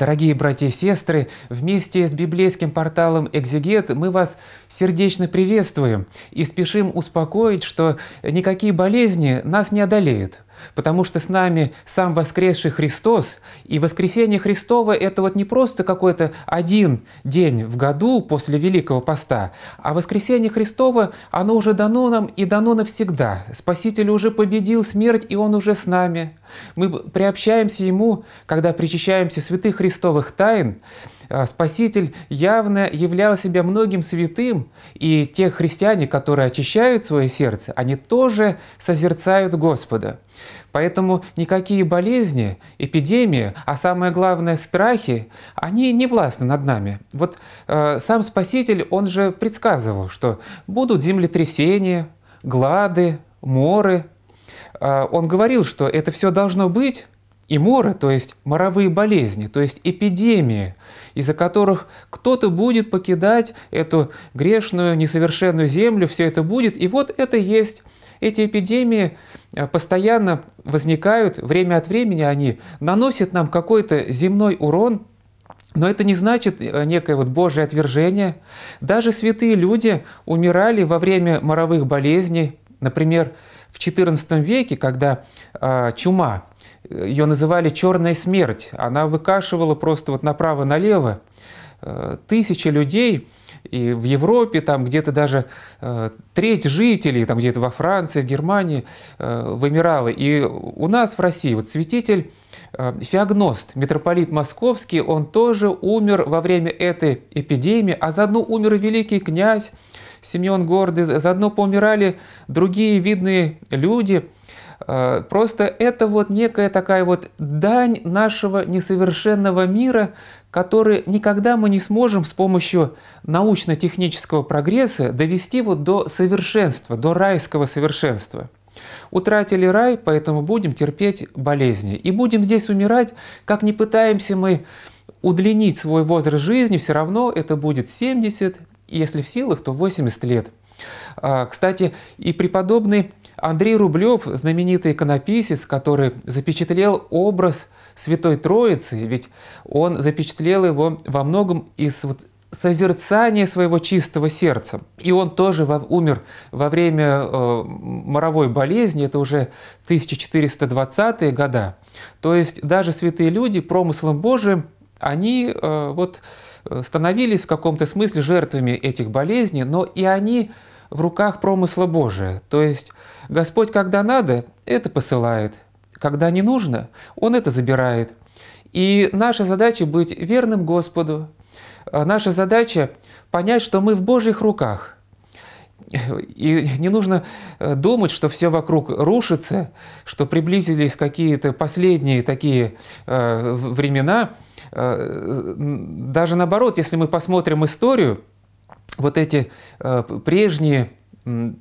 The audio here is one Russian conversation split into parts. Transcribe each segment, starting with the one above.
Дорогие братья и сестры, вместе с библейским порталом «Экзегет» мы вас сердечно приветствуем и спешим успокоить, что никакие болезни нас не одолеют – Потому что с нами сам воскресший Христос, и воскресение Христово это вот не просто какой-то один день в году после Великого Поста, а воскресение Христово оно уже дано нам и дано навсегда. Спаситель уже победил смерть, и Он уже с нами. Мы приобщаемся Ему, когда причащаемся святых Христовых тайн – а, Спаситель явно являл себя многим святым, и те христиане, которые очищают свое сердце, они тоже созерцают Господа. Поэтому никакие болезни, эпидемии, а самое главное страхи, они не властны над нами. Вот э, сам Спаситель, он же предсказывал, что будут землетрясения, глады, моры. Э, он говорил, что это все должно быть, и моры, то есть моровые болезни, то есть эпидемии, из-за которых кто-то будет покидать эту грешную, несовершенную землю, все это будет. И вот это есть. Эти эпидемии э, постоянно возникают, время от времени они наносят нам какой-то земной урон, но это не значит э, некое вот Божье отвержение. Даже святые люди умирали во время моровых болезней. Например, в XIV веке, когда э, чума ее называли «черная смерть». Она выкашивала просто вот направо-налево э, тысячи людей, и в Европе там где-то даже э, треть жителей, там где-то во Франции, в Германии, э, в Эмиралы. И у нас в России вот святитель Феогност, митрополит Московский, он тоже умер во время этой эпидемии, а заодно умер великий князь Семен Гордый, заодно поумирали другие видные люди – Э, просто это вот некая такая вот дань нашего несовершенного мира, который никогда мы не сможем с помощью научно-технического прогресса довести вот до совершенства, до райского совершенства. Утратили рай, поэтому будем терпеть болезни. И будем здесь умирать, как не пытаемся мы удлинить свой возраст жизни, все равно это будет 70, если в силах, то 80 лет. Э, кстати, и преподобный Андрей Рублев, знаменитый иконописец, который запечатлел образ Святой Троицы, ведь он запечатлел его во многом из вот созерцание своего чистого сердца. И он тоже во, умер во время э, моровой болезни, это уже 1420-е года. То есть даже святые люди промыслом Божиим, они э, вот э, становились в каком-то смысле жертвами этих болезней, но и они в руках промысла Божия. То есть Господь, когда надо, это посылает. Когда не нужно, Он это забирает. И наша задача быть верным Господу. А наша задача понять, что мы в Божьих руках. И не нужно э, думать, что все вокруг рушится, что приблизились какие-то последние такие э, времена. Э, даже наоборот, если мы посмотрим историю, вот эти э, прежние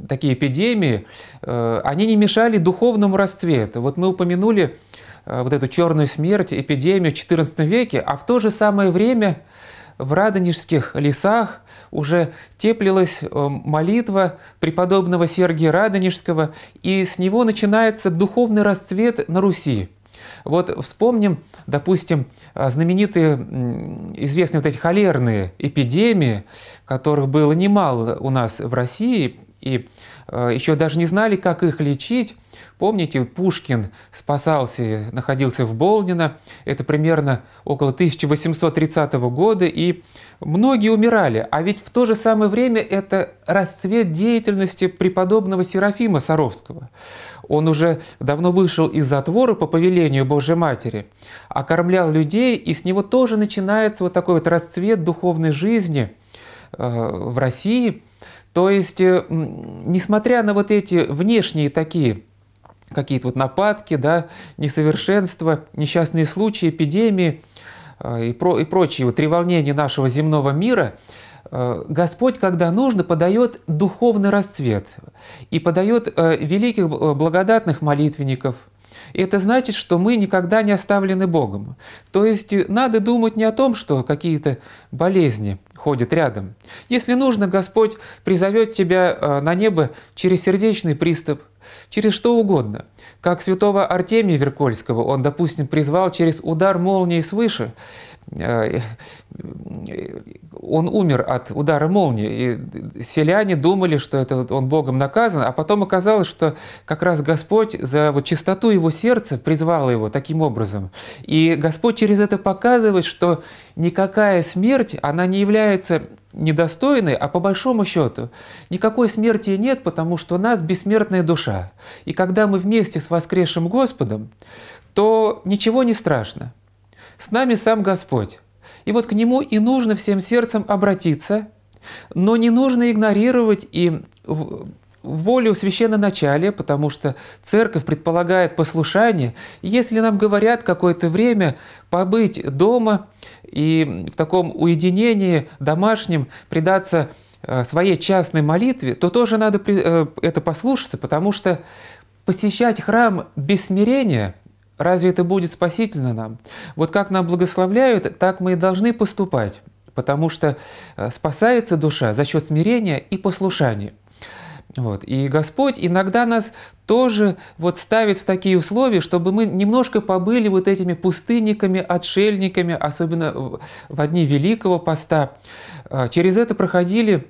такие эпидемии, э, они не мешали духовному расцвету. Вот мы упомянули э, вот эту черную смерть, эпидемию в XIV веке, а в то же самое время в радонежских лесах уже теплилась э, молитва преподобного Сергия Радонежского, и с него начинается духовный расцвет на Руси. Вот вспомним, допустим, знаменитые, известные вот эти холерные эпидемии, которых было немало у нас в России, и э, еще даже не знали, как их лечить. Помните, Пушкин спасался, находился в Болдино, это примерно около 1830 года, и многие умирали. А ведь в то же самое время это расцвет деятельности преподобного Серафима Саровского. Он уже давно вышел из затвора по повелению Божьей Матери, окормлял людей, и с него тоже начинается вот такой вот расцвет духовной жизни э, в России – то есть, э, несмотря на вот эти внешние такие какие-то вот нападки, да, несовершенства, несчастные случаи, эпидемии э, и, про, и прочие вот треволнения нашего земного мира, э, Господь, когда нужно, подает духовный расцвет и подает великих благодатных молитвенников – и это значит, что мы никогда не оставлены Богом. То есть э, надо думать не о том, что какие-то болезни ходят рядом. Если нужно, Господь призовет тебя э, на небо через сердечный приступ, через что угодно. Как святого Артемия Веркольского он, допустим, призвал через удар молнии свыше. Э, он умер от удара молнии, и селяне думали, что это он Богом наказан, а потом оказалось, что как раз Господь за вот чистоту его сердца призвал его таким образом. И Господь через это показывает, что никакая смерть, она не является недостойны, а по большому счету никакой смерти нет, потому что у нас бессмертная душа. И когда мы вместе с воскресшим Господом, то ничего не страшно. С нами сам Господь. И вот к Нему и нужно всем сердцем обратиться, но не нужно игнорировать и волю в священноначале, потому что церковь предполагает послушание. Если нам говорят какое-то время побыть дома и в таком уединении домашнем предаться э, своей частной молитве, то тоже надо э, это послушаться, потому что посещать храм без смирения разве это будет спасительно нам? Вот как нам благословляют, так мы и должны поступать, потому что э, спасается душа за счет смирения и послушания. Вот. И Господь иногда нас тоже вот ставит в такие условия, чтобы мы немножко побыли вот этими пустынниками, отшельниками, особенно в одни Великого Поста. А, через это проходили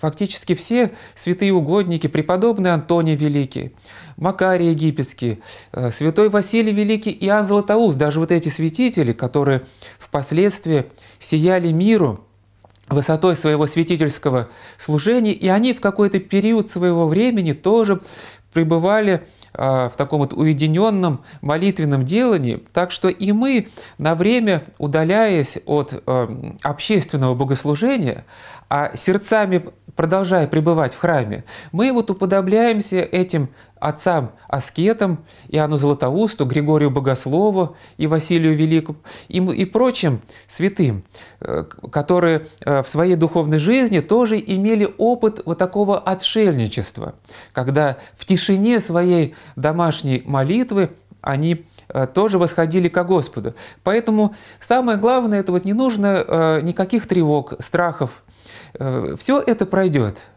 фактически все святые угодники, преподобный Антоний Великий, Макарий Египетский, э, святой Василий Великий Иоанн Златоуст, даже вот эти святители, которые впоследствии сияли миру – высотой своего святительского служения, и они в какой-то период своего времени тоже пребывали а, в таком вот уединенном молитвенном делании. Так что и мы на время, удаляясь от а, общественного богослужения, а сердцами продолжая пребывать в храме, мы вот уподобляемся этим отцам аскетам, Иоанну Златоусту, Григорию Богослову и Василию Великому и, и прочим святым, э, которые э, в своей духовной жизни тоже имели опыт вот такого отшельничества, когда в тишине своей домашней молитвы они э, тоже восходили к Господу. Поэтому самое главное, это вот не нужно никаких тревог, страхов. Все это пройдет –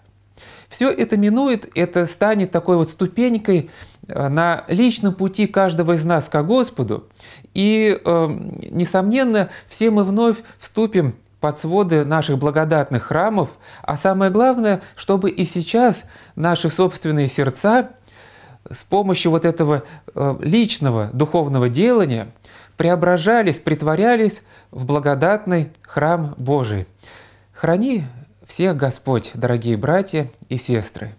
все это минует, это станет такой вот ступенькой э, на личном пути каждого из нас к Господу. И, э, несомненно, все мы вновь вступим под своды наших благодатных храмов, а самое главное, чтобы и сейчас наши собственные сердца с помощью вот этого э, личного духовного делания преображались, притворялись в благодатный храм Божий. Храни всех Господь, дорогие братья и сестры!